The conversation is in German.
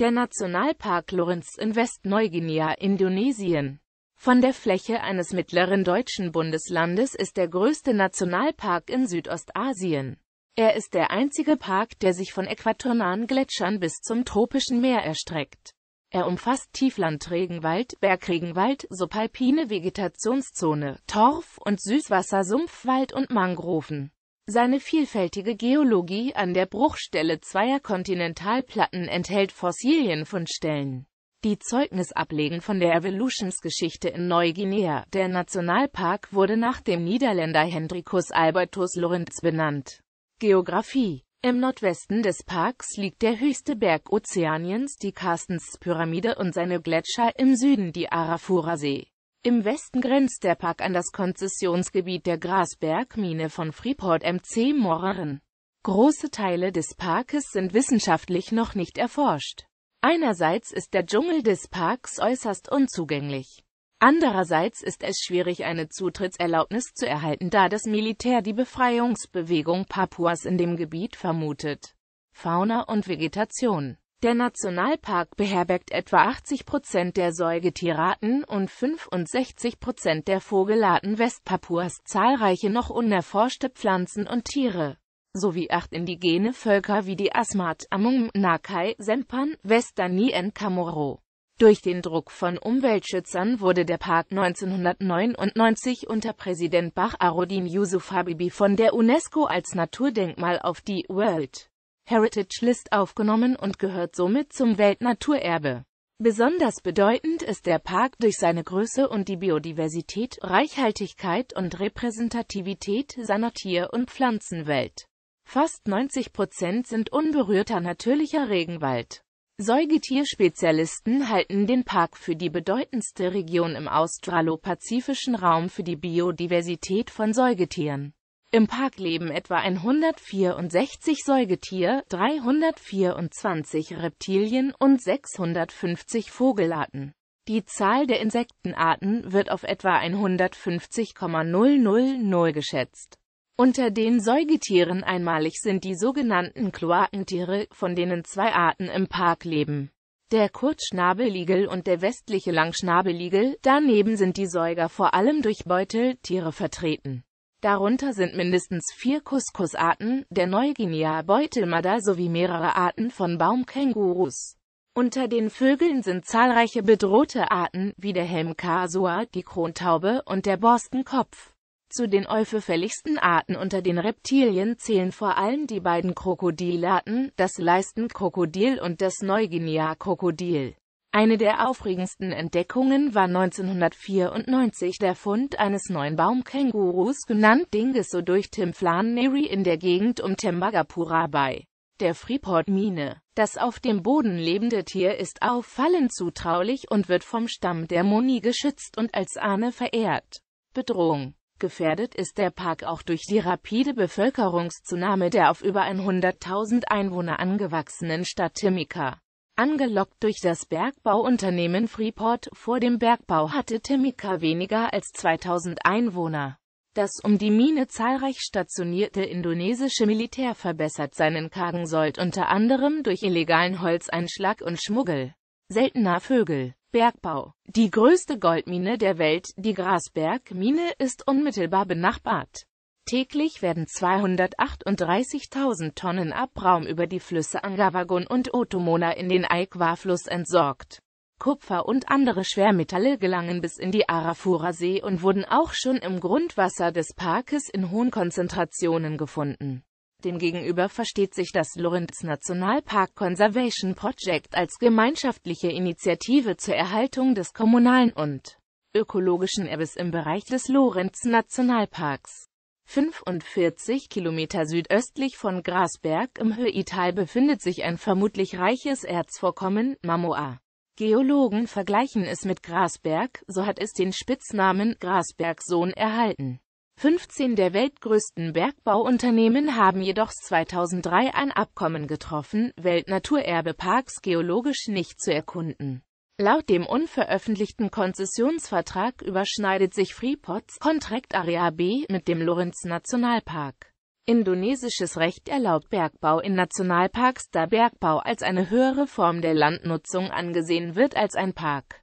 Der Nationalpark Lorenz in Westneuguinea, Indonesien. Von der Fläche eines mittleren deutschen Bundeslandes ist der größte Nationalpark in Südostasien. Er ist der einzige Park, der sich von äquatornahen Gletschern bis zum tropischen Meer erstreckt. Er umfasst Tieflandregenwald, Bergregenwald, subalpine Vegetationszone, Torf- und Süßwassersumpfwald und Mangroven. Seine vielfältige Geologie an der Bruchstelle zweier Kontinentalplatten enthält Fossilien von Stellen, die Zeugnis ablegen von der Evolutionsgeschichte in Neuguinea. Der Nationalpark wurde nach dem Niederländer Hendrikus Albertus Lorenz benannt. Geografie im Nordwesten des Parks liegt der höchste Berg Ozeaniens, die Carstens-Pyramide und seine Gletscher, im Süden die Arafura-See. Im Westen grenzt der Park an das Konzessionsgebiet der Grasbergmine von Freeport MC Morren. Große Teile des Parkes sind wissenschaftlich noch nicht erforscht. Einerseits ist der Dschungel des Parks äußerst unzugänglich. Andererseits ist es schwierig, eine Zutrittserlaubnis zu erhalten, da das Militär die Befreiungsbewegung Papuas in dem Gebiet vermutet. Fauna und Vegetation der Nationalpark beherbergt etwa 80 Prozent der Säugetierarten und 65 Prozent der Vogelarten Westpapuas, zahlreiche noch unerforschte Pflanzen und Tiere, sowie acht indigene Völker wie die Asmat, Amung, Nakai, Sempan, Westani und Kamoro. Durch den Druck von Umweltschützern wurde der Park 1999 unter Präsident Bach Arodin Yusuf Habibi von der UNESCO als Naturdenkmal auf die World Heritage List aufgenommen und gehört somit zum Weltnaturerbe. Besonders bedeutend ist der Park durch seine Größe und die Biodiversität, Reichhaltigkeit und Repräsentativität seiner Tier- und Pflanzenwelt. Fast 90 Prozent sind unberührter natürlicher Regenwald. Säugetierspezialisten halten den Park für die bedeutendste Region im australopazifischen Raum für die Biodiversität von Säugetieren. Im Park leben etwa 164 Säugetier, 324 Reptilien und 650 Vogelarten. Die Zahl der Insektenarten wird auf etwa 150,000 geschätzt. Unter den Säugetieren einmalig sind die sogenannten Kloakentiere, von denen zwei Arten im Park leben. Der Kurzschnabeligel und der westliche Langschnabeligel, daneben sind die Säuger vor allem durch Beuteltiere vertreten. Darunter sind mindestens vier Couscous-Arten, der neuguinea beutelmada sowie mehrere Arten von Baumkängurus. Unter den Vögeln sind zahlreiche bedrohte Arten, wie der Helmkasua, die Krontaube und der Borstenkopf. Zu den euphefälligsten Arten unter den Reptilien zählen vor allem die beiden Krokodilarten, das Leistenkrokodil und das Neuguinea-Krokodil. Eine der aufregendsten Entdeckungen war 1994 der Fund eines neuen Baumkängurus, genannt Dingeso durch Tim Flannery in der Gegend um Tembagapura bei der Freeport-Mine. Das auf dem Boden lebende Tier ist auffallend zutraulich und wird vom Stamm der Moni geschützt und als Ahne verehrt. Bedrohung Gefährdet ist der Park auch durch die rapide Bevölkerungszunahme der auf über 100.000 Einwohner angewachsenen Stadt Timica. Angelockt durch das Bergbauunternehmen Freeport vor dem Bergbau hatte Timika weniger als 2000 Einwohner. Das um die Mine zahlreich stationierte indonesische Militär verbessert seinen kargen Sold unter anderem durch illegalen Holzeinschlag und Schmuggel seltener Vögel. Bergbau. Die größte Goldmine der Welt, die Grasbergmine, ist unmittelbar benachbart. Täglich werden 238.000 Tonnen Abraum über die Flüsse Angavagon und Otomona in den Aikwa-Fluss entsorgt. Kupfer und andere Schwermetalle gelangen bis in die Arafura-See und wurden auch schon im Grundwasser des Parkes in hohen Konzentrationen gefunden. Demgegenüber versteht sich das Lorenz Nationalpark Conservation Project als gemeinschaftliche Initiative zur Erhaltung des kommunalen und ökologischen Erbes im Bereich des Lorenz Nationalparks. 45 Kilometer südöstlich von Grasberg im Höital befindet sich ein vermutlich reiches Erzvorkommen, Mamoa. Geologen vergleichen es mit Grasberg, so hat es den Spitznamen Grasbergsohn erhalten. 15 der weltgrößten Bergbauunternehmen haben jedoch 2003 ein Abkommen getroffen, Weltnaturerbeparks geologisch nicht zu erkunden. Laut dem unveröffentlichten Konzessionsvertrag überschneidet sich Freeports Contract Area B mit dem Lorenz Nationalpark. Indonesisches Recht erlaubt Bergbau in Nationalparks, da Bergbau als eine höhere Form der Landnutzung angesehen wird als ein Park.